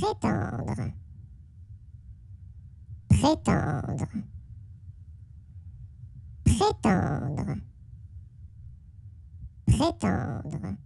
prétendre, prétendre, prétendre, prétendre.